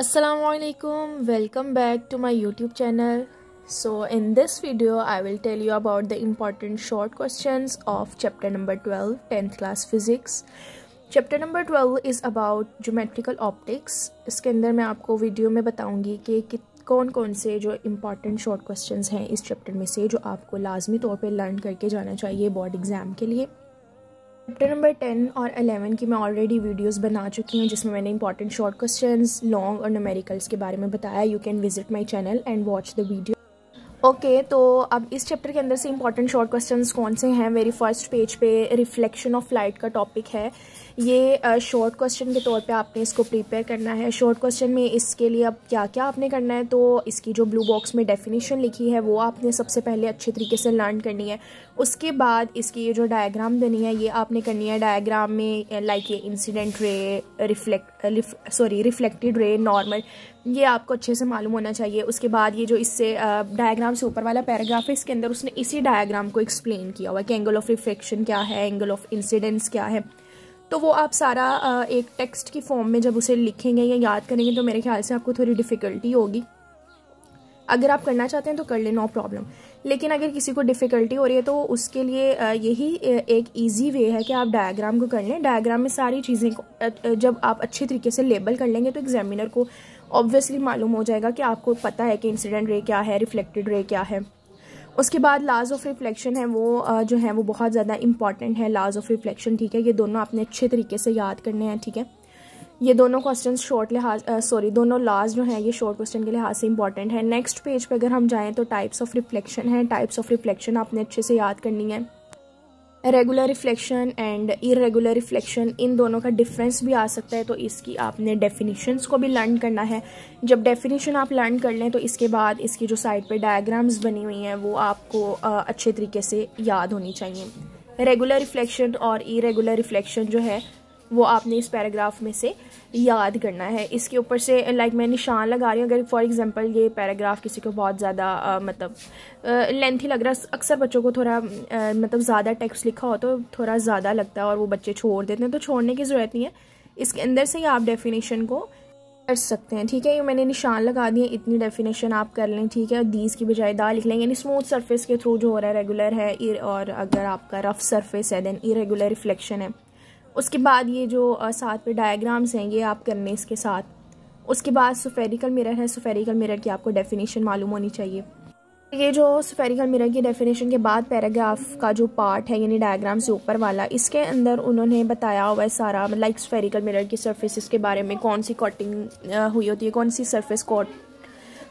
Assalamualaikum welcome back to my youtube channel so in this video i will tell you about the important short questions of chapter number 12 10th class physics chapter number 12 is about geometrical optics इसके अंदर मैं आपको video में बताऊंगी कि कौन कौन से जो इम्पॉर्टेंट शॉर्ट क्वेश्चंस हैं इस चैप्टर में से जो आपको लाजमी तौर पे लर्न करके जाना चाहिए बोर्ड एग्ज़ाम के लिए चैप्टर नंबर टेन और अलेवन की मैं ऑलरेडी वीडियोस बना चुकी हूँ जिसमें मैंने इंपॉर्टेंट शॉर्ट क्वेश्चंस लॉन्ग और नमेरिकल्स के बारे में बताया you can visit my channel and watch the video okay okay, तो अब इस चैप्टर के अंदर से इंपॉर्टेंट शॉर्ट क्वेश्चंस कौन से हैं मेरी फर्स्ट पेज पे रिफ्लेक्शन ऑफ लाइट का टॉपिक है ये शॉर्ट uh, क्वेश्चन के तौर पे आपने इसको प्रिपेयर करना है शॉर्ट क्वेश्चन में इसके लिए अब क्या क्या आपने करना है तो इसकी जो ब्लू बॉक्स में डेफिनेशन लिखी है वो आपने सबसे पहले अच्छे तरीके से लर्न करनी है उसके बाद इसकी ये जो डायग्राम देनी है ये आपने करनी है डायग्राम में लाइक ये incident ray reflect sorry reflected ray normal ये आपको अच्छे से मालूम होना चाहिए उसके बाद ये जो इससे डायग्राम से ऊपर वाला पैराग्राफ है इसके अंदर उसने इसी डायग्राम को एक्सप्लेन किया हुआ है कि एंगल ऑफ रिफ्लेक्शन क्या है एंगल ऑफ इंसिडेंस क्या है तो वो आप सारा एक टेक्स्ट की फॉर्म में जब उसे लिखेंगे या याद करेंगे तो मेरे ख्याल से आपको थोड़ी डिफ़िकल्टी होगी अगर आप करना चाहते हैं तो कर लें नो प्रॉब्लम लेकिन अगर किसी को डिफ़िकल्टी हो रही है तो उसके लिए यही एक ईजी वे है कि आप डायग्राम को कर लें डायग्राम में सारी चीज़ें को जब आप अच्छे तरीके से लेबल कर लेंगे तो एग्जामिनर को ऑब्वियसली मालूम हो जाएगा कि आपको पता है कि इंसिडेंट रे क्या है रिफ्लेक्टेड रे क्या है उसके बाद लाज ऑफ रिफ्लेक्शन है वो जो है वो बहुत ज़्यादा इंपॉर्टेंट है लाज ऑफ रिफ्लेक्शन ठीक है ये दोनों आपने अच्छे तरीके से याद करने हैं ठीक है ये दोनों क्वेश्चन शॉर्ट लिहाज सॉरी दोनों लाज जो हैं ये शॉर्ट क्वेश्चन के लिहाज से इंपॉर्टेंट है नेक्स्ट पेज पे अगर हम जाएँ तो टाइप्स ऑफ रिफ्लेक्शन है टाइप्स ऑफ रिफ्लेक्शन आपने अच्छे से याद करनी है regular reflection and irregular reflection इन दोनों का डिफरेंस भी आ सकता है तो इसकी आपने डेफिनेशंस को भी लर्न करना है जब डेफिनेशन आप लर्न कर लें तो इसके बाद इसकी जो साइड पे डायग्राम्स बनी हुई हैं वो आपको अच्छे तरीके से याद होनी चाहिए रेगुलर रिफ्लेक्शन और इरेगुलर रिफ्लेक्शन जो है वो आपने इस पैराग्राफ में से याद करना है इसके ऊपर से लाइक मैं निशान लगा रही हूँ अगर फॉर एग्जांपल ये पैराग्राफ किसी को बहुत ज़्यादा मतलब लेंथी लग रहा है अक्सर बच्चों को थोड़ा आ, मतलब ज़्यादा टेक्स्ट लिखा हो तो थोड़ा ज़्यादा लगता है और वो बच्चे छोड़ देते हैं तो छोड़ने की ज़रूरत नहीं है इसके अंदर से ही आप डेफिनेशन को कर सकते हैं ठीक है ये मैंने निशान लगा दिए इतनी डेफिनेशन आप कर लें ठीक है दीज की बजाय दा लिख लें यानी स्मूथ सरफेस के थ्रू जो हो रहा है रेगुलर है और अगर आपका रफ सरफेस है देन इरेगुलर रिफ्लेक्शन है उसके बाद ये जो साथ पे डायग्राम्स हैं ये आप करने इसके साथ उसके बाद सुफेरिकल मिरर है सुफेरिकल मिरर की आपको डेफिनेशन मालूम होनी चाहिए ये जो सुफेरिकल मिरर की डेफिनेशन के बाद पैराग्राफ का जो पार्ट है यानी डायग्राम से ऊपर वाला इसके अंदर उन्होंने बताया हुआ है सारा लाइक सुफेरिकल मिरर की सर्फेसिस के बारे में कौन सी कॉटिंग हुई होती है कौन सी सर्फेस कॉट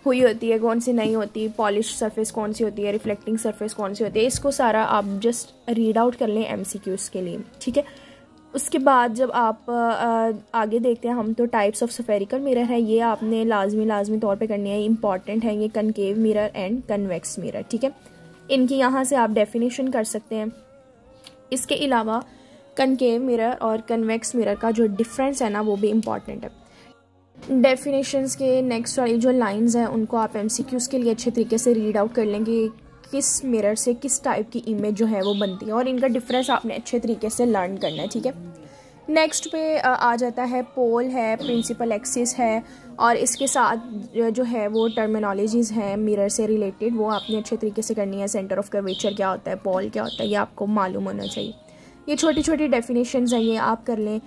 हुई होती है कौन सी नहीं होती पॉलिश सर्फेस कौन सी होती है रिफ्लेक्टिंग सर्फेस कौन सी होती है इसको सारा आप जस्ट रीड आउट कर लें एम के लिए ठीक है उसके बाद जब आप आगे देखते हैं हम तो टाइप्स ऑफ सफेरिकल मिरर है ये आपने लाजमी लाजमी तौर पे करनी है इंपॉर्टेंट है ये concave mirror and convex mirror ठीक है इनकी यहाँ से आप डेफिनेशन कर सकते हैं इसके अलावा कनकेव मिरर और कन्वेक्स मिरर का जो डिफरेंस है ना वो भी इम्पॉर्टेंट है डेफिनेशंस के नेक्स्ट वाली जो लाइंस हैं उनको आप एम के लिए अच्छे तरीके से रीड आउट कर लेंगे किस मिरर से किस टाइप की इमेज जो है वो बनती है और इनका डिफरेंस आपने अच्छे तरीके से लर्न करना है ठीक है नेक्स्ट पे आ जाता है पोल है प्रिंसिपल एक्सिस है और इसके साथ जो है वो टर्मिनोलॉजीज़ हैं मिरर से रिलेटेड वो आपने अच्छे तरीके से करनी है सेंटर ऑफ कर्वेचर क्या होता है पोल क्या होता है ये आपको मालूम होना चाहिए ये छोटी छोटी डेफिनेशन हैं ये आप कर लें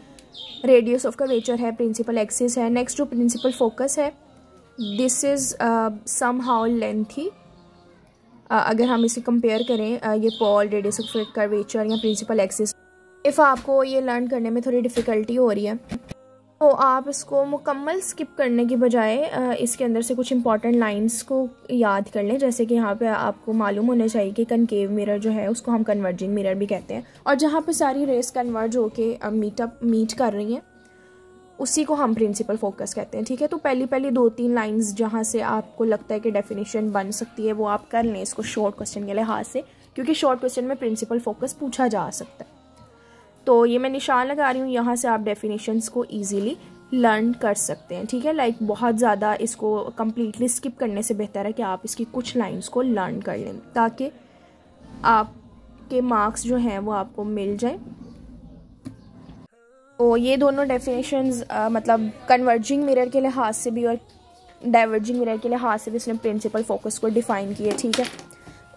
रेडियस ऑफ कर्वेचर है प्रिंसिपल एक्सिस है नेक्स्ट जो प्रिंसिपल फोकस है this is somehow lengthy अगर हम इसे कंपेयर करें ये पॉल रेडियस ऑफ कर्वेचर या प्रिंसिपल एक्सिस इफ़ आपको ये लर्न करने में थोड़ी डिफ़िकल्टी हो रही है तो आप इसको मुकम्मल स्किप करने की बजाय इसके अंदर से कुछ इंपॉर्टेंट लाइंस को याद कर लें जैसे कि यहाँ पे आपको मालूम होना चाहिए कि कनकेव मिरर जो है उसको हम कन्वर्जिंग मिरर भी कहते हैं और जहाँ पे सारी रेस कन्वर्ज होके मीटअप मीट कर रही हैं उसी को हम प्रिंसिपल फोकस कहते हैं ठीक है तो पहली पहली दो तीन लाइंस जहाँ से आपको लगता है कि डेफिनेशन बन सकती है वो आप कर लें इसको शॉर्ट क्वेश्चन के लिहाज से क्योंकि शॉर्ट क्वेश्चन में प्रिंसिपल फोकस पूछा जा सकता है तो ये मैं निशान लगा रही हूँ यहाँ से आप डेफिनेशंस को ईजिली लर्न कर सकते हैं ठीक है लाइक like, बहुत ज़्यादा इसको कम्प्लीटली स्किप करने से बेहतर है कि आप इसकी कुछ लाइन्स को लर्न कर लें ताकि आपके मार्क्स जो हैं वो आपको मिल जाएं तो ये दोनों डेफिनेशंस मतलब कन्वर्जिंग मिरर के लिहाज से भी और डाइवर्जिंग मिरर के लिहाज से भी इसने प्रिंसिपल फोकस को डिफ़ाइन किया ठीक है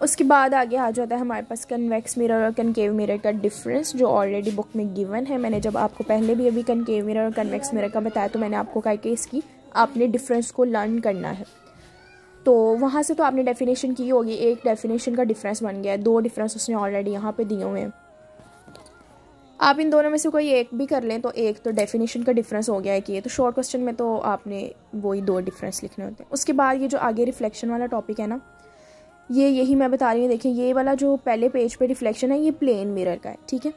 उसके बाद आगे आ जाता है हमारे पास कन्वेक्स मिरर और कनकेव मिरर का डिफरेंस जो ऑलरेडी बुक में गिवन है मैंने जब आपको पहले भी अभी कनकेव मिरर और कन्वेक्स मिरर का बताया तो मैंने आपको कहा कि इसकी आपने डिफरेंस को लर्न करना है तो वहाँ से तो आपने डेफिनेशन की होगी एक डेफिनेशन का डिफरेंस बन गया है दो डिफरेंस उसने ऑलरेडी यहाँ पे दिए हुए हैं आप इन दोनों में से कोई एक भी कर लें तो एक तो डेफिनेशन का डिफरेंस हो गया है कि ये तो शॉर्ट क्वेश्चन में तो आपने वही दो डिफरेंस लिखने होते हैं उसके बाद ये जो आगे रिफ्लेक्शन वाला टॉपिक है ना ये यही मैं बता रही हूँ देखिए ये वाला जो पहले पेज पे रिफ्लेक्शन है ये प्लेन मिरर का है ठीक है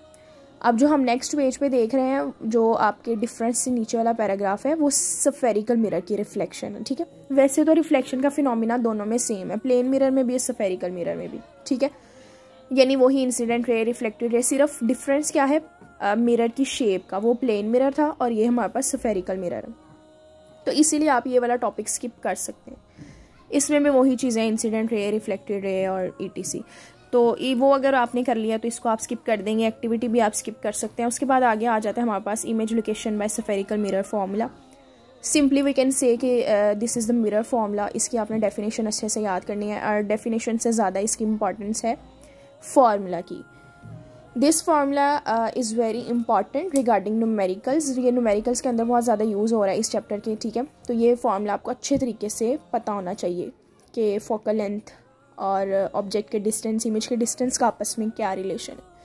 अब जो हम नेक्स्ट पेज पे देख रहे हैं जो आपके डिफरेंस से नीचे वाला पैराग्राफ है वो सफेरिकल मिरर की रिफ्लेक्शन है ठीक है वैसे तो रिफ्लेक्शन का फिनोमिना दोनों में सेम है प्लेन मिरर में भी सफेरिकल मिरर में भी ठीक है यानी वही इंसिडेंट रे रिफ्लेक्टेड रे सिर्फ डिफरेंस क्या है मिरर की शेप का वो प्लेन मिरर था और ये हमारे पास सफेरिकल मिरर है तो इसीलिए आप ये वाला टॉपिक स्किप कर सकते हैं इसमें भी वही चीज़ें इंसिडेंट रे रिफ्लेक्टेड रे और ई तो ये वो अगर आपने कर लिया तो इसको आप स्किप कर देंगे एक्टिविटी भी आप स्किप कर सकते हैं उसके बाद आगे आ जाता है हमारे पास image location by spherical mirror formula simply we can say कि this is the mirror formula इसकी आपने डेफिनेशन अच्छे से याद करनी है और डेफिनेशन से ज़्यादा इसकी इंपॉर्टेंस है फार्मूला की this formula is very important regarding numericals ये नुमेरिकल्स के अंदर बहुत ज़्यादा यूज़ हो रहा है इस चैप्टर के ठीक है तो ये फार्मूला आपको अच्छे तरीके से पता होना चाहिए कि फोकल लेंथ और ऑब्जेक्ट uh, के डिस्टेंस इमेज के डिस्टेंस का आपस में क्या रिलेशन है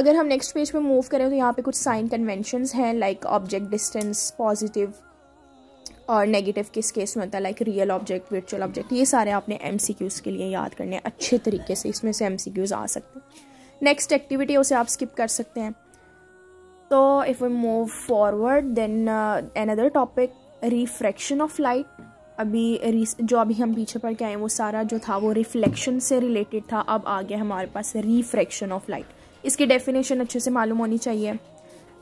अगर हम नेक्स्ट पेज पे मूव करें तो यहाँ पे कुछ साइन कन्वेंशंस हैं लाइक ऑब्जेक्ट डिस्टेंस पॉजिटिव और नेगेटिव किस केस में होता है like real object virtual object ये सारे आपने एम के लिए याद करने अच्छे तरीके से इसमें से एम आ सकते हैं नेक्स्ट एक्टिविटी उसे आप स्किप कर सकते हैं तो if we move forward then another topic refraction of light अभी जो अभी हम पीछे पढ़ के आए वो सारा जो था वो रिफ्लेक्शन से रिलेटेड था अब आ गया हमारे पास रिफ्रैक्शन ऑफ लाइट इसकी डेफिनेशन अच्छे से मालूम होनी चाहिए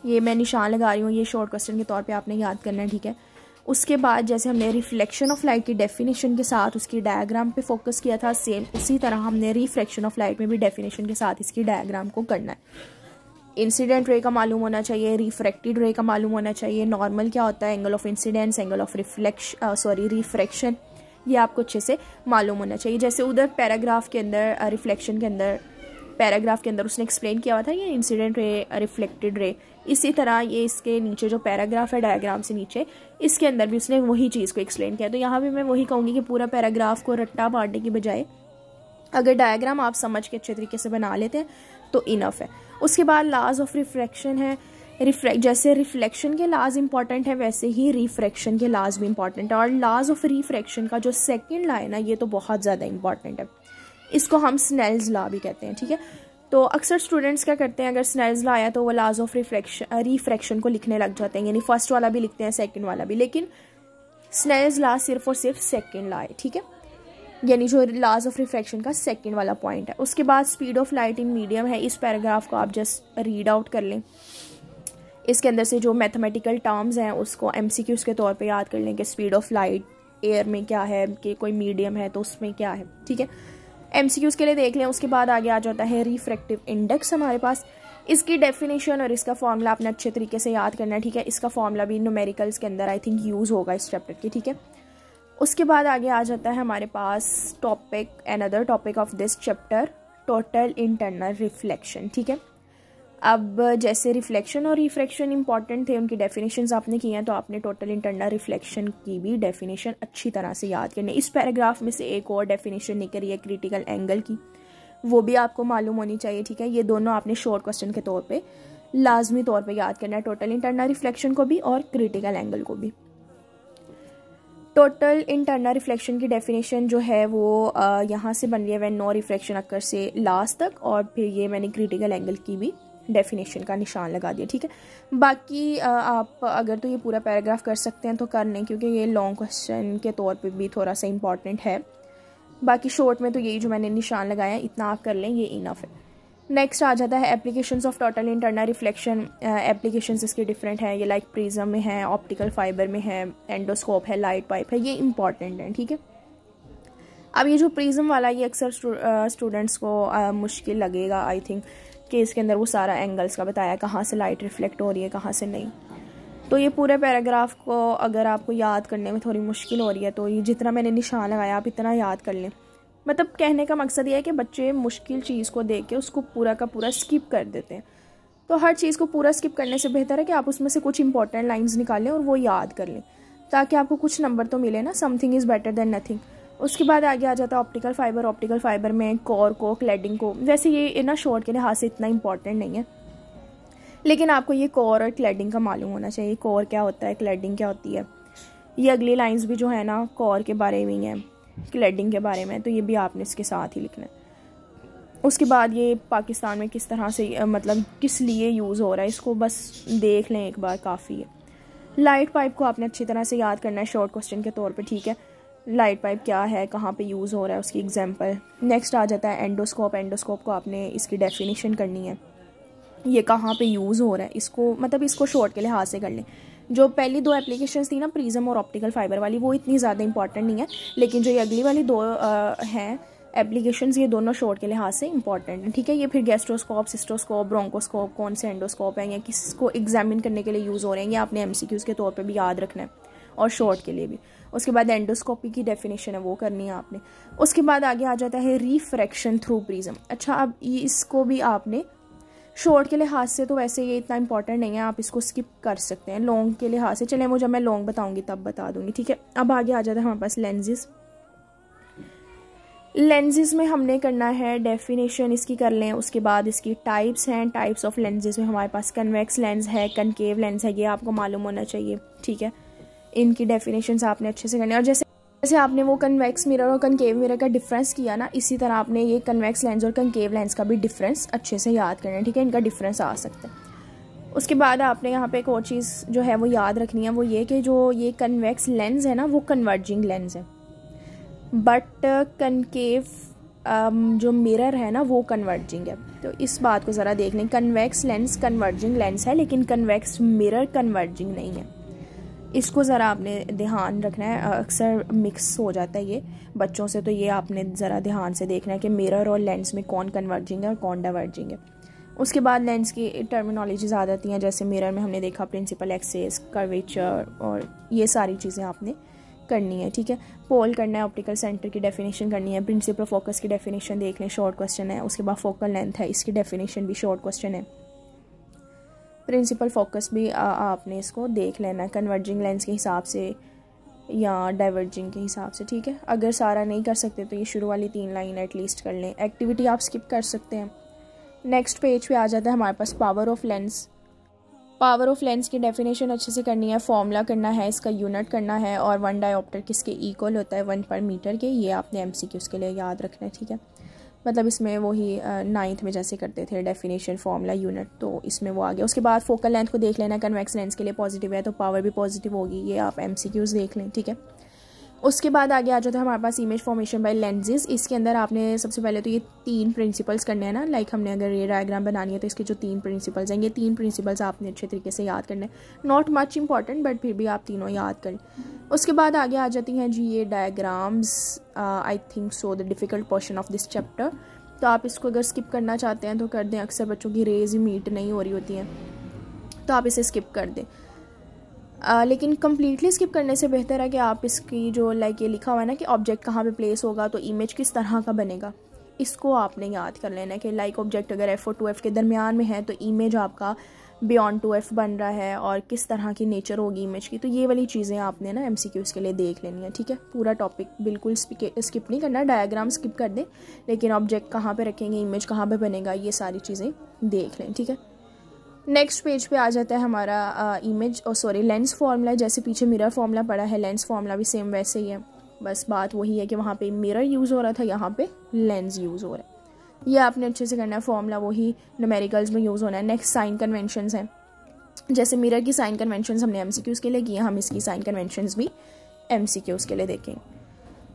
ये मैं निशान लगा रही हूँ ये शॉर्ट क्वेश्चन के तौर पे आपने याद करना है ठीक है उसके बाद जैसे हमने रिफ्लेक्शन ऑफ लाइट की डेफिनेशन के साथ उसकी डायग्राम पे फोकस किया था सेम उसी तरह हमने रिफ्लेक्शन ऑफ लाइट में भी डेफिनेशन के साथ इसकी डायग्राम को करना है इंसिडेंट रे का मालूम होना चाहिए रिफ्रैक्टेड रे का मालूम होना चाहिए नॉर्मल क्या होता है angle of incidence angle of reflection sorry refraction ये आपको अच्छे से मालूम होना चाहिए जैसे उधर पैराग्राफ के अंदर रिफ्लेक्शन uh, के अंदर पैराग्राफ के अंदर उसने एक्सप्लेन किया हुआ था ये इंसिडेंट रे रिफ्लेक्टेड रे इसी तरह ये इसके नीचे जो पैराग्राफ है डायग्राम से नीचे इसके अंदर भी उसने वही चीज़ को एक्सप्लेन किया तो यहाँ भी मैं वही कहूँगी कि पूरा पैराग्राफ को रट्टा मारने की बजाय अगर डायग्राम आप समझ के अच्छे तरीके से बना लेते हैं तो इनफ है उसके बाद लाज ऑफ रिफ्रैक्शन है रिफ्रैक्ट जैसे रिफ्लेक्शन के लाज इंपॉर्टेंट है वैसे ही रिफ्रैक्शन के लाज भी इंपॉर्टेंट है और लाज ऑफ रिफ्रैक्शन का जो सेकेंड लाइन है ये तो बहुत ज़्यादा इंपॉर्टेंट है इसको हम स्नेल्स ला भी कहते हैं ठीक है तो अक्सर स्टूडेंट्स क्या करते हैं अगर स्नेजला आया तो वो लाज ऑफ रिफ्रैक्शन रिफ्रैक्शन को लिखने लग जाते हैं यानी फर्स्ट वाला भी लिखते हैं सेकेंड वाला भी लेकिन स्नेज ला सिर्फ और सिर्फ सेकेंड ला है ठीक है यानी जो लाज ऑफ रिफ्रैक्शन का सेकेंड वाला पॉइंट है उसके बाद speed of light in medium है इस पैराग्राफ को आप जस्ट रीड आउट कर लें इसके अंदर से जो मैथमेटिकल टर्म्स हैं उसको एम के तौर पर याद कर लें कि स्पीड ऑफ लाइट एयर में क्या है कि कोई मीडियम है तो उसमें क्या है ठीक है एम के लिए देख लें उसके बाद आगे आ जाता है रिफ्रैक्टिव इंडेक्स हमारे पास इसकी डेफिनेशन और इसका फॉर्मूला आपने अच्छे तरीके से याद करना है ठीक है इसका फॉर्मूला भी न्यूमेरिकल्स के अंदर आई थिंक यूज़ होगा इस चैप्टर के ठीक है उसके बाद आगे आ जाता है हमारे पास topic another topic of this chapter total internal reflection ठीक है अब जैसे रिफ्लेक्शन और रिफ्रैक्शन इंपॉर्टेंट थे उनकी डेफिनेशन आपने की हैं तो आपने टोटल इंटरनल रिफ्लेक्शन की भी डेफिनेशन अच्छी तरह से याद करनी इस पैराग्राफ में से एक और डेफिनेशन रही है क्रिटिकल एंगल की वो भी आपको मालूम होनी चाहिए ठीक है ये दोनों आपने शॉर्ट क्वेश्चन के तौर पर लाजमी तौर पर याद करना है टोटल इंटरनल रिफ्लेक्शन को भी और क्रिटिकल एंगल को भी टोटल इंटरनल रिफ्लेक्शन की डेफिनेशन जो है वो यहाँ से बन रही है वैन नो रिफ्लेक्शन अक्कर से लास्ट तक और फिर ये मैंने क्रिटिकल एंगल की भी डेफिनेशन का निशान लगा दिया ठीक है बाकी आप अगर तो ये पूरा पैराग्राफ कर सकते हैं तो कर लें क्योंकि ये लॉन्ग क्वेश्चन के तौर पे भी थोड़ा सा इंपॉर्टेंट है बाकी शॉर्ट में तो यही जो मैंने निशान लगाया इतना आप कर लें ये इनफ है नेक्स्ट आ जाता है application of total internal reflection application इसके डिफरेंट हैं ये लाइक प्रिजम में है ऑप्टिकल फाइबर में है एंडोस्कोप है लाइट पाइप है ये इंपॉर्टेंट है ठीक है अब ये जो प्रिज्म वाला ये अक्सर स्टूडेंट्स को आ, मुश्किल लगेगा आई थिंक केस के अंदर वो सारा एंगल्स का बताया कहाँ से लाइट रिफ्लेक्ट हो रही है कहाँ से नहीं तो ये पूरे पैराग्राफ को अगर आपको याद करने में थोड़ी मुश्किल हो रही है तो ये जितना मैंने निशान लगाया आप इतना याद कर लें मतलब कहने का मकसद ये है कि बच्चे मुश्किल चीज़ को देख के उसको पूरा का पूरा स्किप कर देते हैं तो हर चीज़ को पूरा स्किप करने से बेहतर है कि आप उसमें से कुछ इंपॉर्टेंट लाइन्स निकालें और वो याद कर लें ताकि आपको कुछ नंबर तो मिले ना something is better than nothing उसके बाद आगे आ जाता है ऑप्टिकल फाइबर ऑप्टिकल फाइबर में कॉर को क्लेडिंग को वैसे ये ना शॉर्ट के लिहाज से इतना इंपॉर्टेंट नहीं है लेकिन आपको ये कॉर और क्लेडिंग का मालूम होना चाहिए कोर क्या होता है क्लेडिंग क्या होती है ये अगली लाइंस भी जो है ना कोर के बारे में ही है क्लेडिंग के बारे में तो ये भी आपने इसके साथ ही लिखना है उसके बाद ये पाकिस्तान में किस तरह से मतलब किस लिए यूज़ हो रहा है इसको बस देख लें एक बार काफ़ी है लाइट पाइप को आपने अच्छी तरह से याद करना है शॉर्ट क्वेश्चन के तौर पे ठीक है लाइट पाइप क्या है कहाँ पे यूज़ हो रहा है उसकी एग्जांपल नेक्स्ट आ जाता है एंडोस्कोप एंडोस्कोप को आपने इसकी डेफिनेशन करनी है ये कहाँ पे यूज़ हो रहा है इसको मतलब इसको शॉर्ट के लिहाज से कर लें जो पहली दो एप्लीकेशंस थी ना प्रिज्म और ऑप्टिकल फाइबर वाली वो इतनी ज़्यादा इंपॉर्टेंट नहीं है लेकिन जो ये अगली वाली दो हैं एप्लीकेशन ये दोनों शॉर्ट के लिहाज से इंपॉर्टेंट हैं ठीक है ये फिर गैस्ट्रोस्कोप सिस्टोस्कोप ब्रोंकोस्कोप कौन से एंडोस्कोप हैं या किसको एग्जामिन करने के लिए यूज़ हो रहे हैं या आपने एम के तौर पर भी याद रखना है और शॉर्ट के लिए भी उसके बाद एंडोस्कोपी की डेफिनेशन है वो करनी है आपने उसके बाद आगे आ जाता है रिफ्रैक्शन थ्रू प्रिज्म अच्छा अब इसको भी आपने शॉर्ट के लिहाज से तो वैसे ये इतना इंपॉर्टेंट नहीं है आप इसको स्किप कर सकते हैं लॉन्ग के लिहाज से चले जब मैं लॉन्ग बताऊंगी तब बता दूंगी ठीक है अब आगे आ जाता है हमारे पास लेंजेस लेंजेज़ में हमने करना है डेफिनेशन इसकी कर लें उसके बाद इसकी टाइप्स हैं टाइप्स ऑफ लेंजेस में हमारे पास कन्वेक्स लेंस है कनकेव लेंस है ये आपको मालूम होना चाहिए ठीक है इनकी डेफिनेशन आपने अच्छे से करनी और जैसे जैसे आपने वो कन्वेक्स मिरर और कनकेव मिरर का डिफरेंस किया ना इसी तरह आपने ये कन्वेक्स लेंस और कनकेव लेंस का भी डिफरेंस अच्छे से याद करना है ठीक है इनका डिफरेंस आ सकता है उसके बाद आपने यहाँ पे एक और चीज़ जो है वो याद रखनी है वो ये कि जो ये कन्वेक्स लेंस है ना वो कन्वर्जिंग लेंस है बट कनकेव uh, um, जो मिरर है ना वो कन्वर्जिंग है तो इस बात को ज़रा देख लें कन्वेक्स लेंस कन्वर्जिंग लेंस है लेकिन कन्वेक्स मिरर कन्वर्जिंग नहीं है इसको ज़रा आपने ध्यान रखना है अक्सर मिक्स हो जाता है ये बच्चों से तो ये आपने ज़रा ध्यान से देखना है कि मिरर और लेंस में कौन कन्वर्जिंग है और कौन डाइवर्जिंग है उसके बाद लेंस की टर्मिनोलॉजीज आ जाती हैं जैसे मिरर में हमने देखा प्रिंसिपल एक्सेस कर्वेचर और ये सारी चीज़ें आपने करनी है ठीक है पोल करना है ऑप्टिकल सेंटर की डेफिनेशन करनी है प्रिंसिपल फोकस की डेफिनेशन देख लें शॉर्ट क्वेश्चन है उसके बाद फोकल लेंथ है इसकी डेफिनेशन भी शॉर्ट क्वेश्चन है प्रिंसिपल फोकस भी आ, आपने इसको देख लेना है कन्वर्जिंग लेंस के हिसाब से या डाइवर्जिंग के हिसाब से ठीक है अगर सारा नहीं कर सकते तो ये शुरू वाली तीन लाइन एटलीस्ट कर लें एक्टिविटी आप स्किप कर सकते हैं नेक्स्ट पेज पे आ जाता है हमारे पास power of lens power of lens की डेफिनेशन अच्छे से करनी है फॉर्मूला करना है इसका यूनिट करना है और वन डायोप्टर किसके इक्वल होता है वन पर मीटर के ये आपने एम सी के लिए याद रखना है ठीक है मतलब इसमें वही नाइन्थ में जैसे करते थे डेफिनेशन फॉर्मूला यूनिट तो इसमें वो आ गया उसके बाद फोकल लेंथ को देख लेना कन्वेक्स लेंस के लिए पॉजिटिव है तो पावर भी पॉजिटिव होगी ये आप एम देख लें ठीक है उसके बाद आगे आ जाता है हमारे पास इमेज फॉर्मेशन बाय लेंजेस इसके अंदर आपने सबसे पहले तो ये तीन प्रिंसिपल्स करने हैं ना लाइक हमने अगर ये डायग्राम बनानी है तो इसके जो तीन प्रिंसिपल्स हैं ये तीन प्रिंसिपल्स आपने अच्छे तरीके से याद करने हैं नॉट मच इंपॉर्टेंट बट फिर भी आप तीनों याद करें उसके बाद आगे आ जाती हैं जी ये diagrams I think so the difficult portion of this chapter तो आप इसको अगर स्किप करना चाहते हैं तो कर दें अक्सर बच्चों की रेज मीट नहीं हो रही होती हैं तो आप इसे स्किप कर दें आ, लेकिन कम्प्लीटली स्किप करने से बेहतर है कि आप इसकी जो लाइक ये लिखा हुआ है ना कि ऑब्जेक्ट कहाँ पे प्लेस होगा तो इमेज किस तरह का बनेगा इसको आपने याद कर लेना है कि लाइक ऑब्जेक्ट अगर एफ़ और टू एफ़ के दरमियान में है तो इमेज आपका बियॉन्ड टू एफ़ बन रहा है और किस तरह की नेचर होगी इमेज की तो ये वाली चीज़ें आपने ना एम सी क्यूज़ के लिए देख लेनी है ठीक है पूरा टॉपिक बिल्कुल स्किप नहीं करना डायग्राम स्किप कर दें लेकिन ऑब्जेक्ट कहाँ पर रखेंगे इमेज कहाँ पर बनेगा ये सारी चीज़ें देख लें ठीक है नेक्स्ट पेज पे आ जाता है हमारा इमेज और सॉरी लेंस फार्मूला जैसे पीछे मिरर फार्मूला पड़ा है लेंस फार्मूला भी सेम वैसे ही है बस बात वही है कि वहाँ पे मिरर यूज़ हो रहा था यहाँ पे लेंस यूज़ हो रहा है ये आपने अच्छे से करना है फॉर्मूला वही नमेरिकल्स में यूज़ होना है नेक्स्ट साइन कन्वेंशन है जैसे मिरर की साइन कन्वेंशन हमने एम के लिए किए हम इसकी साइन कन्वेंशन भी एम के लिए देखेंगे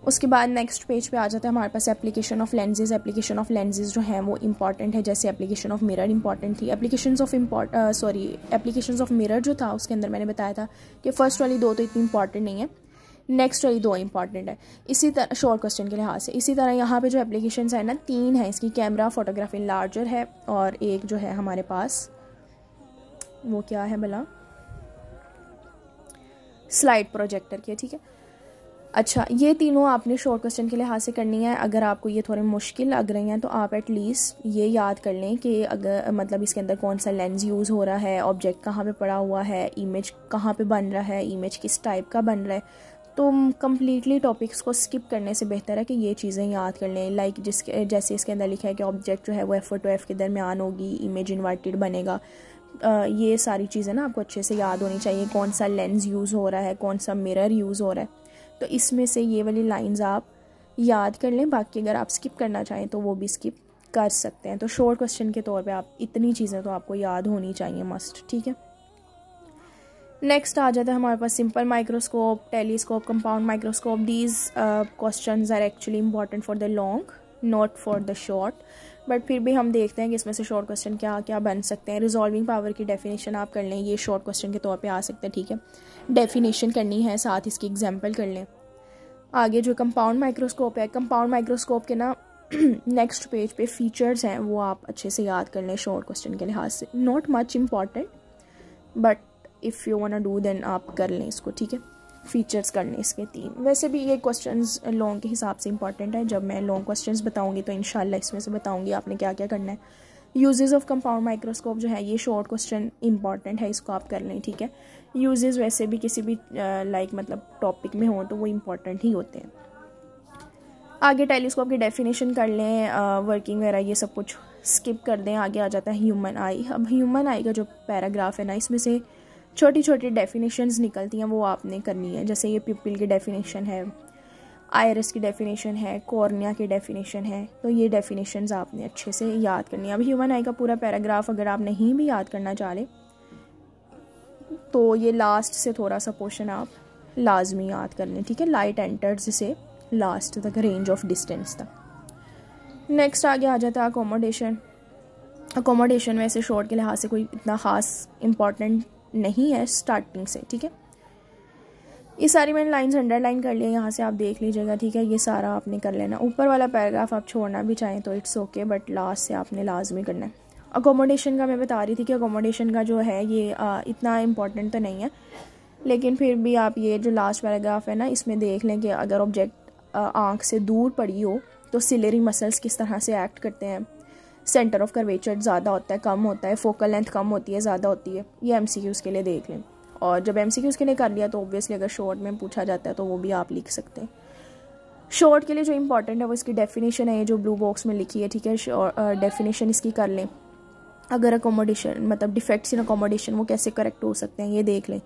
उसके बाद नेक्स्ट पेज पे आ जाता है हमारे पास application of lenses application of lenses जो हैं वो इंपॉर्टेंट है जैसे एप्लीकेशन ऑफ मिरर इंपॉर्टेंट थी application of import sorry application of mirror जो था उसके अंदर मैंने बताया था कि फर्स्ट वाली दो तो इतनी इंपॉर्टेंट नहीं है नेक्स्ट वाली दो इंपॉर्टेंट है इसी तरह शॉर्ट क्वेश्चन के लिहाज से इसी तरह यहाँ पे जो एप्लीकेशन है ना तीन है इसकी कैमरा फोटोग्राफी लार्जर है और एक जो है हमारे पास वो क्या है भला स्लाइड प्रोजेक्टर की ठीक है अच्छा ये तीनों आपने शॉर्ट क्वेश्चन के लिए हासिल करनी है अगर आपको ये थोड़े मुश्किल लग रही हैं तो आप एटलीस्ट ये याद कर लें कि अगर मतलब इसके अंदर कौन सा लेंस यूज़ हो रहा है ऑब्जेक्ट कहाँ पे पड़ा हुआ है इमेज कहाँ पे बन रहा है इमेज किस टाइप का बन रहा है तो कम्प्लीटली टॉपिक्स को स्किप करने से बेहतर है कि ये चीज़ें याद कर लें लाइक जिसके जैसे इसके अंदर लिखा है कि ऑब्जेक्ट जो है वो एफ टू एफ के दरमियान होगी इमेज इन्वर्टेड बनेगा ये सारी चीज़ें ना आपको अच्छे से याद होनी चाहिए कौन सा लेंस यूज़ हो रहा है कौन सा मिरर यूज़ हो रहा है तो इसमें से ये वाली लाइंस आप याद कर लें बाकी अगर आप स्किप करना चाहें तो वो भी स्किप कर सकते हैं तो शॉर्ट क्वेश्चन के तौर पे आप इतनी चीज़ें तो आपको याद होनी चाहिए मस्ट ठीक है नेक्स्ट आ जाता है हमारे पास simple microscope telescope compound microscope these question are actually important for the long not for the short but फिर भी हम देखते हैं कि इसमें से शॉर्ट क्वेश्चन क्या क्या बन सकते हैं रिजॉल्विंग पावर की डेफिनेशन आप कर लें ये शॉर्ट क्वेश्चन के तौर पे आ सकता है ठीक है डेफिनेशन करनी है साथ इसकी एग्जाम्पल कर लें आगे जो कंपाउंड माइक्रोस्कोप है कंपाउंड माइक्रोस्कोप के ना नेक्स्ट पेज पे फीचर्स हैं वो आप अच्छे से याद कर लें शॉर्ट क्वेश्चन के लिहाज से not much important but if you wanna do then आप कर लें इसको ठीक है फीचर्स करने इसके तीन वैसे भी ये क्वेश्चंस लॉन्ग के हिसाब से इंपॉर्टेंट है जब मैं लॉन्ग क्वेश्चंस बताऊंगी तो इन इसमें से बताऊंगी आपने क्या क्या करना है यूजेज़ ऑफ कंपाउंड माइक्रोस्कोप जो है ये शॉर्ट क्वेश्चन इंपॉर्टेंट है इसको आप कर लें ठीक है यूजेज़ वैसे भी किसी भी लाइक मतलब टॉपिक में हो तो वो इम्पॉर्टेंट ही होते हैं आगे टेलीस्कोप की डेफिनेशन कर लें वर्किंग वगैरह ये सब कुछ स्किप कर दें आगे आ जाता है ह्यूमन आई अब ह्यूमन आई का जो पैराग्राफ है ना इसमें से छोटी छोटी डेफिनेशंस निकलती हैं वो आपने करनी है जैसे ये पिपिल की डेफिनेशन है आयरस की डेफिनेशन है कॉर्निया की डेफिनेशन है तो ये डेफिनेशन आपने अच्छे से याद करनी है अब ह्यूमन आई का पूरा पैराग्राफ अगर आप नहीं भी याद करना चाह रहे तो ये लास्ट से थोड़ा सा पोर्शन आप लाजमी याद कर लें ठीक है लाइट एंटर्स से लास्ट तक रेंज ऑफ डिस्टेंस तक नेक्स्ट आगे आ जाता है अकोमोडेशन अकोमोडेशन में ऐसे शॉर्ट के लिहाज से कोई इतना ख़ास इम्पॉर्टेंट नहीं है स्टार्टिंग से ठीक है ये सारी मैंने लाइंस अंडरलाइन कर लिया यहाँ से आप देख लीजिएगा ठीक है ये सारा आपने कर लेना ऊपर वाला पैराग्राफ आप छोड़ना भी चाहें तो इट्स ओके बट लास्ट से आपने लाजमी करना है अकोमोडेशन का मैं बता रही थी कि अकोमोडेशन का जो है ये आ, इतना इम्पोर्टेंट तो नहीं है लेकिन फिर भी आप ये जो लास्ट पैराग्राफ है ना इसमें देख लें कि अगर ऑब्जेक्ट आँख से दूर पड़ी हो तो सिलेरी मसल्स किस तरह से एक्ट करते हैं सेंटर ऑफ कर्वेचर ज़्यादा होता है कम होता है फोकल लेंथ कम होती है ज़्यादा होती है ये एम सी क्यूज़ के लिए देख लें और जब एम सी क्यूज़ के लिए कर लिया तो ऑब्वियसली अगर शॉर्ट में पूछा जाता है तो वो भी आप लिख सकते हैं शॉर्ट के लिए जो इंपॉर्टेंट है वो इसकी डेफिनेशन है ये जो ब्लू बॉक्स में लिखी है ठीक है डेफिनेशन इसकी कर लें अगर अकोमोडेशन मतलब डिफेक्ट्स इन अकोमोडेशन वो कैसे करेक्ट हो सकते हैं ये देख लें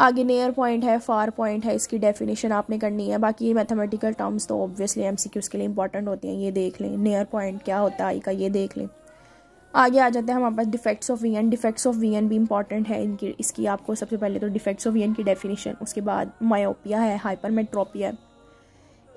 आगे नियर पॉइंट है फार पॉइंट है इसकी डेफिनेशन आपने करनी है बाकी मैथमेटिकल टर्म्स तो ऑब्वियसली एम सी के लिए इंपॉर्टेंट होती हैं ये देख लें नियर पॉइंट क्या होता है आई का ये देख लें आगे आ जाते हैं हमारे पास defects of vision defects of vision भी इंपॉर्टेंट है इनकी इसकी आपको सबसे पहले तो डिफेक्ट्स ऑफ वी एन की डेफिनेशन उसके बाद मायोपिया है हाइपर मेट्रोपिया है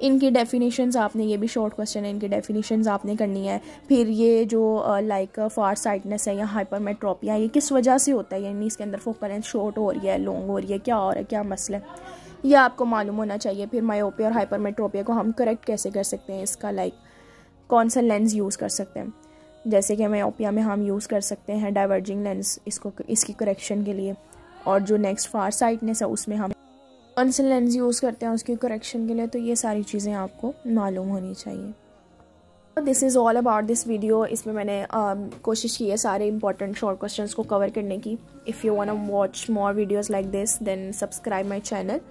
इनकी डेफिनेशंस आपने ये भी शॉर्ट क्वेश्चन है इनकी डेफिनेशंस आपने करनी है फिर ये जो लाइक फार साइटनेस है या हाइपर मेट्रोपिया ये किस वजह से होता है यानी इसके अंदर फोकलेंस शॉर्ट हो रही है लॉन्ग हो रही है क्या और है क्या मसला है ये आपको मालूम होना चाहिए फिर मायोपिया और हाइपर मेट्रोपिया को हम करेक्ट कैसे कर सकते हैं इसका लाइक कौन सा लेंस यूज़ कर सकते हैं जैसे कि मायोपिया में हम यूज़ कर सकते हैं डाइवर्जिंग लेंस इसको इसकी करेक्शन के लिए और जो नेक्स्ट फार साइटनेस है उसमें हम अनसन लेंस यूज़ करते हैं उसकी करेक्शन के लिए तो ये सारी चीज़ें आपको मालूम होनी चाहिए this is all about this video इसमें मैंने um, कोशिश की है सारे इंपॉर्टेंट शॉर्ट क्वेश्चन को कवर करने की if you want watch more videos like this then subscribe my channel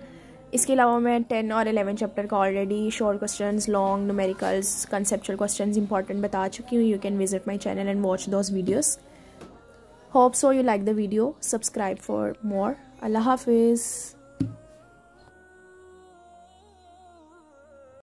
इसके अलावा मैं टेन और एलेवन चैप्टर का already short question long numericals conceptual question important बता चुकी हूँ you can visit my channel and watch those videos hope so you like the video subscribe for more अल्लाह हाफिज़